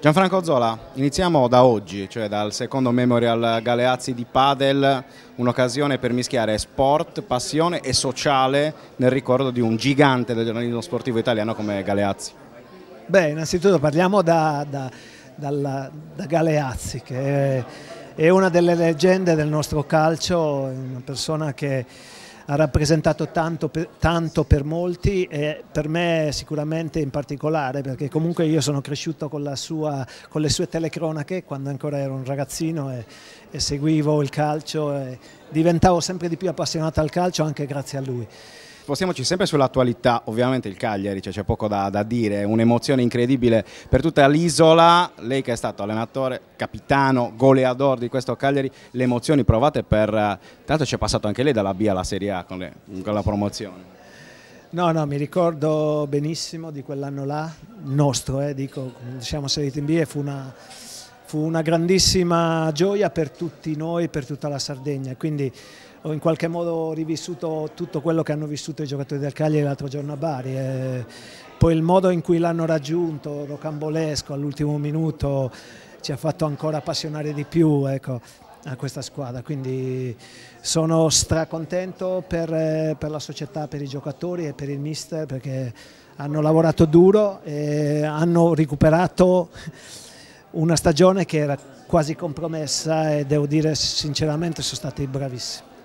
Gianfranco Zola, iniziamo da oggi, cioè dal secondo Memorial Galeazzi di Padel, un'occasione per mischiare sport, passione e sociale nel ricordo di un gigante del giornalismo sportivo italiano come Galeazzi. Beh, innanzitutto parliamo da, da, dalla, da Galeazzi, che è una delle leggende del nostro calcio, una persona che ha rappresentato tanto per, tanto per, molti e per me sicuramente in particolare perché comunque io sono cresciuto con, sua, con le sue telecronache quando ancora ero un ragazzino e, e seguivo il calcio e diventavo sempre di più appassionato al calcio anche grazie a lui. Spostiamoci sempre sull'attualità, ovviamente il Cagliari, cioè c'è poco da, da dire, un'emozione incredibile per tutta l'isola, lei che è stato allenatore, capitano, goleador di questo Cagliari, le emozioni provate per, tra l'altro ci è passato anche lei dalla B alla Serie A con, le, con la promozione. No, no, mi ricordo benissimo di quell'anno là, nostro, eh, dico, siamo saliti in B e fu una, fu una grandissima gioia per tutti noi, per tutta la Sardegna, quindi ho in qualche modo rivissuto tutto quello che hanno vissuto i giocatori del Cagliari l'altro giorno a Bari. E eh. poi il modo in cui l'hanno raggiunto, rocambolesco all'ultimo minuto, ci ha fatto ancora appassionare di più ecco, a questa squadra. Quindi sono stracontento per, eh, per la società, per i giocatori e per il mister perché hanno lavorato duro e hanno recuperato una stagione che era quasi compromessa e devo dire sinceramente sono stati bravissimi.